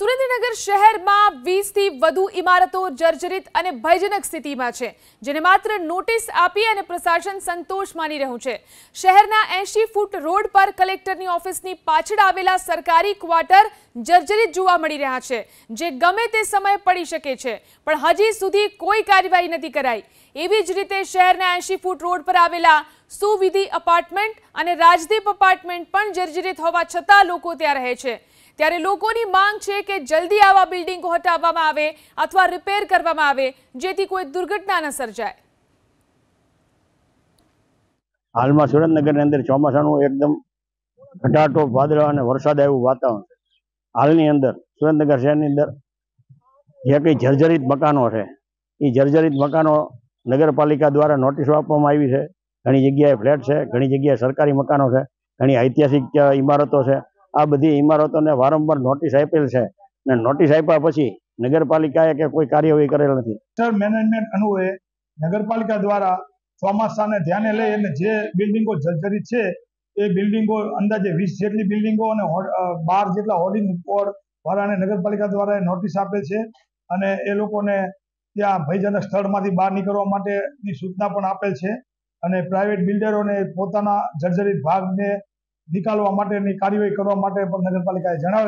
સુરેન્દ્રનગર શહેરમાં વીસથી વધુ ઇમારતો જર્જરિત અને ભયજનક સ્થિતિમાં છે જેને માત્ર નોટિસ આપી અને પ્રશાસન સંતોષ માની રહ્યું છે શહેરના એંશી ફૂટ રોડ પર કલેક્ટરની ઓફિસની પાછળ આવેલા સરકારી ક્વાર્ટર જર્જરિત જોવા મળી રહ્યા છે જે ગમે તે સમયે પડી શકે છે પણ હજી સુધી કોઈ કાર્યવાહી નથી કરાઈ એવી જ રીતે શહેરના એંશી ફૂટ રોડ પર આવેલા સુવિધિ અપાર્ટમેન્ટ અને રાજદીપ અપાર્ટમેન્ટ પણ જર્જરિત હોવા છતાં લોકો ત્યાં રહે છે ત્યારે લોકોની માંગ છે કે જલ્દી આવા બિલ્ડિંગો હટાવવામાં આવે અથવા રિપેર કરવામાં આવે જેથી કોઈ દુર્ઘટના ન સર્જાય હાલમાં સુરેન્દ્રનગરની અંદર ચોમાસાનું એકદમ ઘટાટો વાદળા અને વરસાદ આવ્યું વાતાવરણ છે હાલની અંદર સુરેન્દ્રનગર શહેરની અંદર જે કંઈ જર્જરિત મકાનો છે એ જર્જરિત મકાનો નગરપાલિકા દ્વારા નોટિસો આપવામાં આવી છે ઘણી જગ્યાએ ફ્લેટ છે ઘણી જગ્યાએ સરકારી મકાનો છે ઘણી ઐતિહાસિક ઇમારતો છે આ બધી ઇમારતોને વારંવાર નોટિસ આપેલ છે અને નોટિસ આપ્યા પછી નગરપાલિકાએ કે કોઈ કાર્યવાહી કરેલ નથી સર મેનેજમેન્ટ અનુએ નગરપાલિકા દ્વારા ચોમાસાને ધ્યાને લઈ અને જે બિલ્ડિંગો જર્જરિત છે એ બિલ્ડિંગો અંદાજે વીસ જેટલી બિલ્ડિંગો અને બાર જેટલા હોર્ડિંગ બોર્ડ વાળાને નગરપાલિકા દ્વારા નોટિસ આપે છે અને એ લોકોને ત્યાં ભયજનક સ્થળમાંથી બહાર નીકળવા માટેની સૂચના પણ આપેલ છે અને પ્રાઇવેટ બિલ્ડરોને પોતાના જર્જરિત ભાગને નિકાલવા માટેની કાર્યવાહી કરવા માટે પણ નગરપાલિકાએ જણાવ્યું